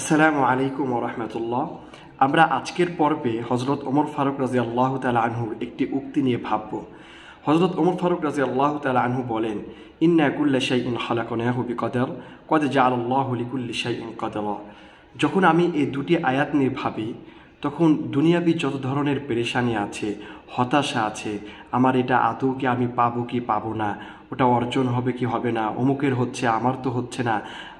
আসসালামু আলাইকুম রহমতুল্লাহ আমরা আজকের পর্বে হজরত ওমর ফারুক রাজি আল্লাহ তাল আনহুর একটি উক্তি নিয়ে ভাবব হজরত ওমর ফারুক রাজি আল্লাহ তাল আনহু বলেন ইন্নাকুল্লা শাহ ইন হালাকনাহু বিকদর কদ জা আল্লাহ লিকুল্লি শাই ইন কদল যখন আমি এই দুটি আয়াত নিয়ে ভাবি তখন দুনিয়াবি যত ধরনের পেরেশানি আছে হতাশা আছে আমার এটা আদৌ কি আমি পাবো কি পাবো না ওটা অর্জন হবে কি হবে না অমুকের হচ্ছে আমার তো হচ্ছে না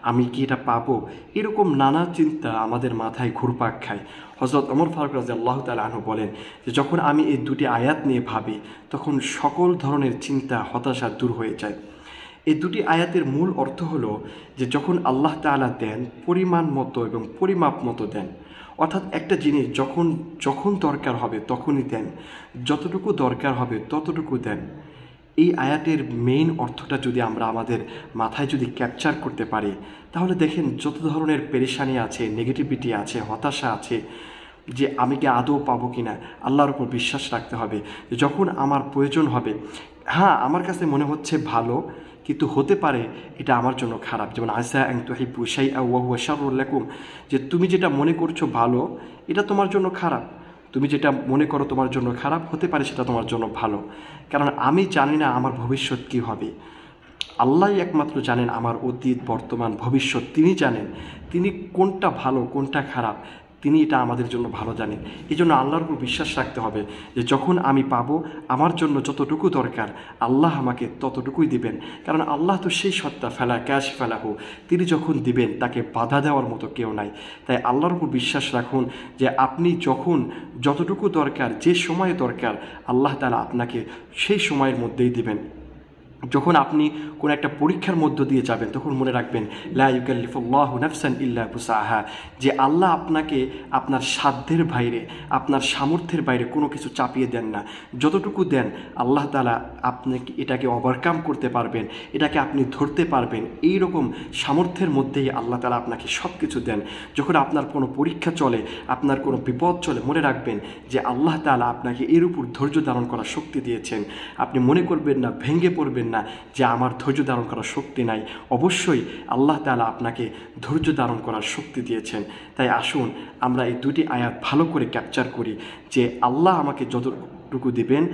আমি কি এটা পাবো এরকম নানা চিন্তা আমাদের মাথায় ঘুরপাক খায় হজরত অমর ফারুক রাজি আল্লাহ তাল বলেন যে যখন আমি এই দুটি আয়াত নিয়ে ভাবি তখন সকল ধরনের চিন্তা হতাশা দূর হয়ে যায় এই দুটি আয়াতের মূল অর্থ হলো যে যখন আল্লাহ তালা দেন পরিমাণ মতো এবং পরিমাপ মতো দেন অর্থাৎ একটা জিনিস যখন যখন দরকার হবে তখনই দেন যতটুকু দরকার হবে ততটুকু দেন এই আয়াতের মেইন অর্থটা যদি আমরা আমাদের মাথায় যদি ক্যাপচার করতে পারি তাহলে দেখেন যত ধরনের পেরেশানি আছে নেগেটিভিটি আছে হতাশা আছে যে আমি কি আদৌ পাবো কি না আল্লাহর উপর বিশ্বাস রাখতে হবে যখন আমার প্রয়োজন হবে হ্যাঁ আমার কাছে মনে হচ্ছে ভালো কিন্তু হতে পারে এটা আমার জন্য খারাপ যেমন আসা অ্যাং তোহিবু সাই আউ্লাকুম যে তুমি যেটা মনে করছো ভালো এটা তোমার জন্য খারাপ তুমি যেটা মনে করো তোমার জন্য খারাপ হতে পারে সেটা তোমার জন্য ভালো কারণ আমি জানি না আমার ভবিষ্যৎ কী হবে আল্লাহ একমাত্র জানেন আমার অতীত বর্তমান ভবিষ্যৎ তিনি জানেন তিনি কোনটা ভালো কোনটা খারাপ তিনি এটা আমাদের জন্য ভালো জানেন এই জন্য আল্লাহর উপর বিশ্বাস রাখতে হবে যে যখন আমি পাবো আমার জন্য যতটুকু দরকার আল্লাহ আমাকে ততটুকুই দিবেন কারণ আল্লাহ তো সেই সত্তা ফেলা ক্যাশ ফেলা হোক তিনি যখন দিবেন তাকে বাধা দেওয়ার মতো কেউ নাই তাই আল্লাহর উপর বিশ্বাস রাখুন যে আপনি যখন যতটুকু দরকার যে সময়ে দরকার আল্লাহ তালা আপনাকে সেই সময়ের মধ্যেই দিবেন যখন আপনি কোনো একটা পরীক্ষার মধ্য দিয়ে যাবেন তখন মনে রাখবেন লাউকাল্লিফুল্লাহ যে আল্লাহ আপনাকে আপনার সাধ্যের বাইরে আপনার সামর্থ্যের বাইরে কোনো কিছু চাপিয়ে দেন না যতটুকু দেন আল্লাহ তালা আপনাকে এটাকে ওভারকাম করতে পারবেন এটাকে আপনি ধরতে পারবেন এই রকম সামর্থ্যের মধ্যেই আল্লাহ তালা আপনাকে সব কিছু দেন যখন আপনার কোনো পরীক্ষা চলে আপনার কোনো বিপদ চলে মনে রাখবেন যে আল্লাহ তালা আপনাকে এর উপর ধৈর্য ধারণ করার শক্তি দিয়েছেন আপনি মনে করবেন না ভেঙে পড়বেন করবেন না যে আমার ধৈর্য ধারণ করার শক্তি নাই অবশ্যই আল্লাহ তালা আপনাকে ধৈর্য ধারণ করার শক্তি দিয়েছেন তাই আসুন আমরা এই দুটি আয়াত ভালো করে ক্যাপচার করি যে আল্লাহ আমাকে যতটুকু দিবেন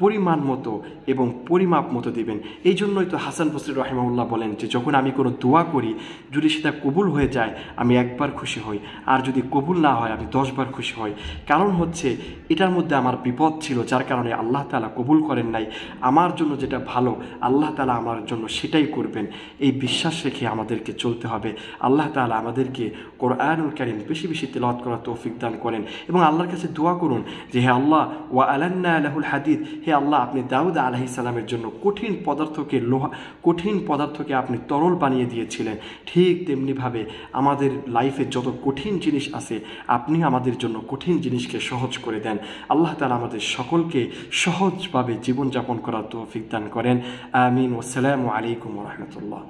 পরিমাণ মতো এবং পরিমাপ মতো দেবেন এই জন্যই তো হাসান বসরি রহেমাউল্লাহ বলেন যে যখন আমি কোনো দোয়া করি যদি সেটা কবুল হয়ে যায় আমি একবার খুশি হই আর যদি কবুল না হয় আমি দশবার খুশি হই কারণ হচ্ছে এটার মধ্যে আমার বিপদ ছিল যার কারণে আল্লাহ তালা কবুল করেন নাই আমার জন্য যেটা ভালো আল্লাহ তালা আমার জন্য সেটাই করবেন এই বিশ্বাস রেখে আমাদেরকে চলতে হবে আল্লাহ তালা আমাদেরকে কোরআনুল কারিম বেশি বেশি তেলত করা তৌফিক দান করেন এবং আল্লাহর কাছে দোয়া করুন যে হে আল্লাহ ওয়া আলান্না আলাহুল হাদিদ হে আল্লাহ আপনি দাউদ আলহি সালামের জন্য কঠিন পদার্থকে লোহা কঠিন পদার্থকে আপনি তরল বানিয়ে দিয়েছিলেন ঠিক তেমনিভাবে আমাদের লাইফে যত কঠিন জিনিস আছে আপনি আমাদের জন্য কঠিন জিনিসকে সহজ করে দেন আল্লাহ তালা আমাদের সকলকে সহজভাবে জীবনযাপন করার তৌফিক দান করেন আমিন ওসালামু আলাইকুম রহমতুল্লাহ